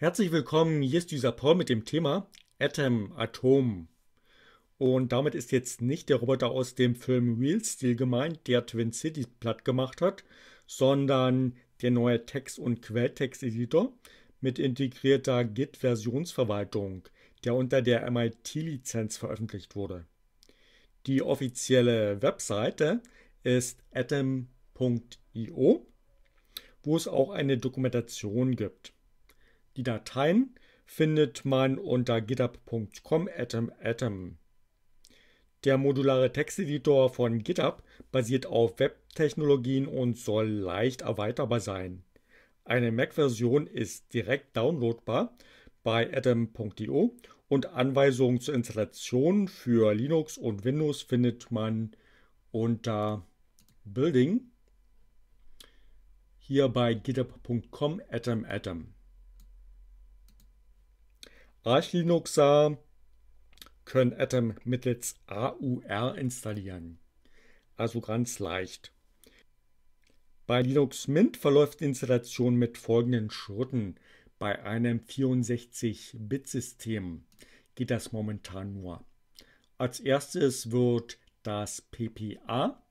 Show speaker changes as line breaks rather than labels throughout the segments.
Herzlich willkommen, hier ist dieser Paul mit dem Thema Atom, Atom. Und damit ist jetzt nicht der Roboter aus dem Film Real Steel gemeint, der Twin Cities platt gemacht hat, sondern der neue Text- und Quelltexteditor mit integrierter Git-Versionsverwaltung, der unter der MIT-Lizenz veröffentlicht wurde. Die offizielle Webseite ist atom.io, wo es auch eine Dokumentation gibt. Die Dateien findet man unter github.com atom atom. Der modulare Texteditor von GitHub basiert auf Web-Technologien und soll leicht erweiterbar sein. Eine Mac-Version ist direkt downloadbar bei atom.io und Anweisungen zur Installation für Linux und Windows findet man unter Building hier bei github.com atom atom. Arch Linuxer können Atom mittels AUR installieren. Also ganz leicht. Bei Linux Mint verläuft die Installation mit folgenden Schritten. Bei einem 64-Bit-System geht das momentan nur. Als erstes wird das PPA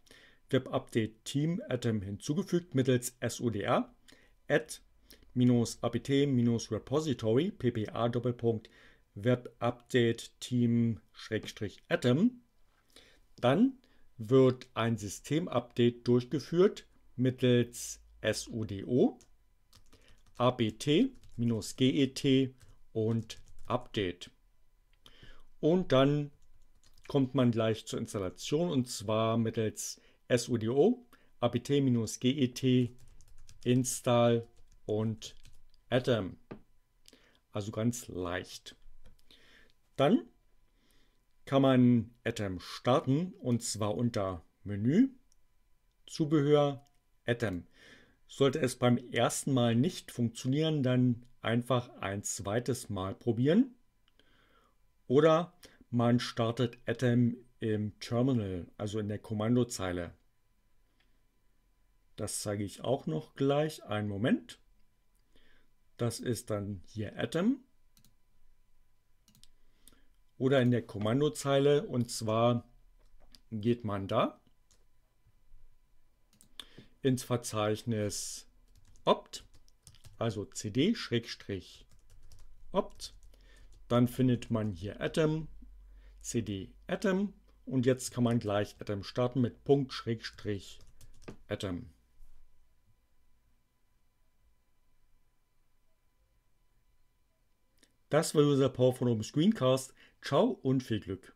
Web Update Team Atom hinzugefügt mittels SODR Add apt-repository ppa Doppelpunkt webupdate team atom dann wird ein Systemupdate durchgeführt mittels sudo apt-get e und update und dann kommt man gleich zur Installation und zwar mittels sudo apt-get e install und Atom. Also ganz leicht. Dann kann man Atom starten und zwar unter Menü, Zubehör, Atom. Sollte es beim ersten Mal nicht funktionieren, dann einfach ein zweites Mal probieren. Oder man startet Atom im Terminal, also in der Kommandozeile. Das zeige ich auch noch gleich. Einen Moment. Das ist dann hier Atom. Oder in der Kommandozeile und zwar geht man da ins Verzeichnis opt, also cd-opt. Dann findet man hier Atom, cd Atom und jetzt kann man gleich Atom starten mit Punkt Schrägstrich Atom. Das war unser Power von oben Screencast. Ciao und viel Glück.